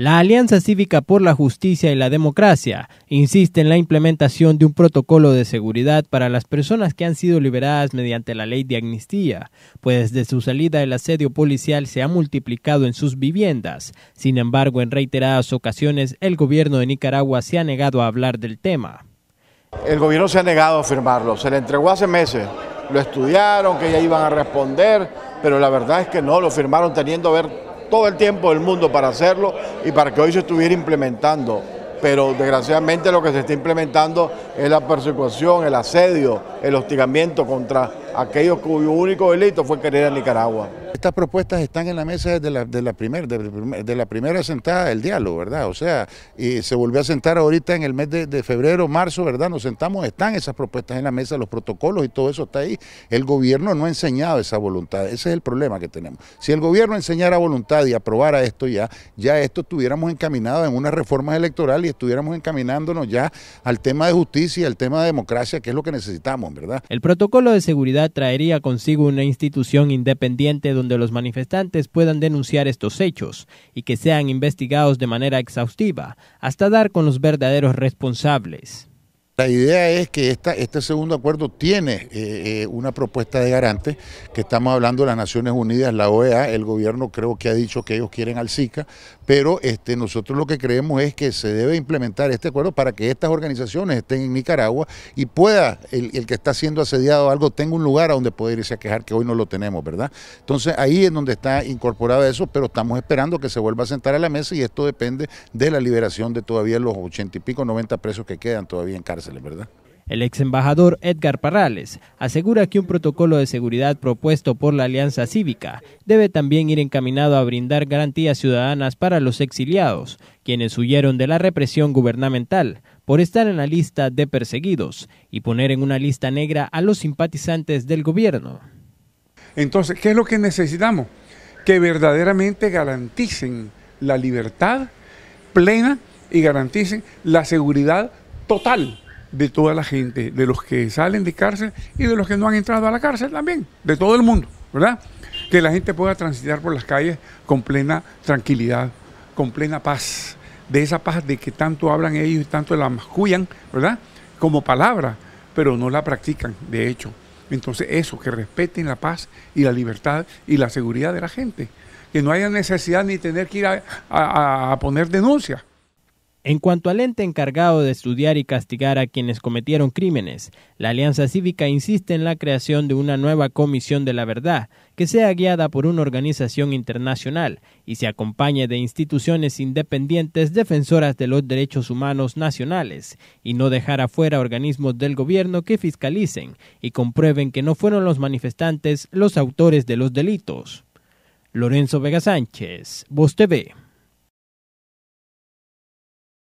La Alianza Cívica por la Justicia y la Democracia insiste en la implementación de un protocolo de seguridad para las personas que han sido liberadas mediante la ley de amnistía, pues desde su salida el asedio policial se ha multiplicado en sus viviendas. Sin embargo, en reiteradas ocasiones el gobierno de Nicaragua se ha negado a hablar del tema. El gobierno se ha negado a firmarlo, se le entregó hace meses, lo estudiaron, que ya iban a responder, pero la verdad es que no, lo firmaron teniendo a ver todo el tiempo del mundo para hacerlo y para que hoy se estuviera implementando. Pero desgraciadamente lo que se está implementando es la persecución, el asedio, el hostigamiento contra aquellos cuyo único delito fue querer a Nicaragua estas propuestas están en la mesa desde la, de la, la primera sentada del diálogo, ¿verdad? O sea, y se volvió a sentar ahorita en el mes de, febrero, marzo, ¿verdad? Nos sentamos, están esas propuestas en la mesa, los protocolos y todo eso está ahí. El gobierno no ha enseñado esa voluntad, ese es el problema que tenemos. Si el gobierno enseñara voluntad y aprobara esto ya, ya esto estuviéramos encaminados en una reforma electoral y estuviéramos encaminándonos ya al tema de justicia al tema de democracia, que es lo que necesitamos, ¿verdad? El protocolo de seguridad traería consigo una institución independiente donde los manifestantes puedan denunciar estos hechos y que sean investigados de manera exhaustiva hasta dar con los verdaderos responsables. La idea es que esta, este segundo acuerdo tiene eh, eh, una propuesta de garante, que estamos hablando de las Naciones Unidas, la OEA, el gobierno creo que ha dicho que ellos quieren al SICA, pero este, nosotros lo que creemos es que se debe implementar este acuerdo para que estas organizaciones estén en Nicaragua y pueda el, que está siendo asediado o algo tenga un lugar a donde poder irse a quejar, que hoy no lo tenemos, ¿verdad? Entonces ahí es donde está incorporado eso, pero estamos esperando que se vuelva a sentar a la mesa y esto depende de la liberación de todavía los ochenta y pico, 90 presos que quedan todavía en cárcel. El ex embajador Edgar Parrales asegura que un protocolo de seguridad propuesto por la Alianza Cívica debe también ir encaminado a brindar garantías ciudadanas para los exiliados, quienes huyeron de la represión gubernamental por estar en la lista de perseguidos y poner en una lista negra a los simpatizantes del gobierno. Entonces, ¿qué es lo que necesitamos? Que verdaderamente garanticen la libertad plena y garanticen la seguridad total de toda la gente, de los que salen de cárcel y de los que no han entrado a la cárcel también, de todo el mundo, ¿verdad? Que la gente pueda transitar por las calles con plena tranquilidad, con plena paz, de esa paz de que tanto hablan ellos y tanto la mascullan, ¿verdad? Como palabra, pero no la practican, de hecho. Entonces eso, que respeten la paz y la libertad y la seguridad de la gente, que no haya necesidad ni tener que ir a, poner denuncias en cuanto al ente encargado de estudiar y castigar a quienes cometieron crímenes, la Alianza Cívica insiste en la creación de una nueva Comisión de la Verdad, que sea guiada por una organización internacional y se acompañe de instituciones independientes defensoras de los derechos humanos nacionales, y no dejar afuera organismos del gobierno que fiscalicen y comprueben que no fueron los manifestantes los autores de los delitos. Lorenzo Vega Sánchez, Voz TV.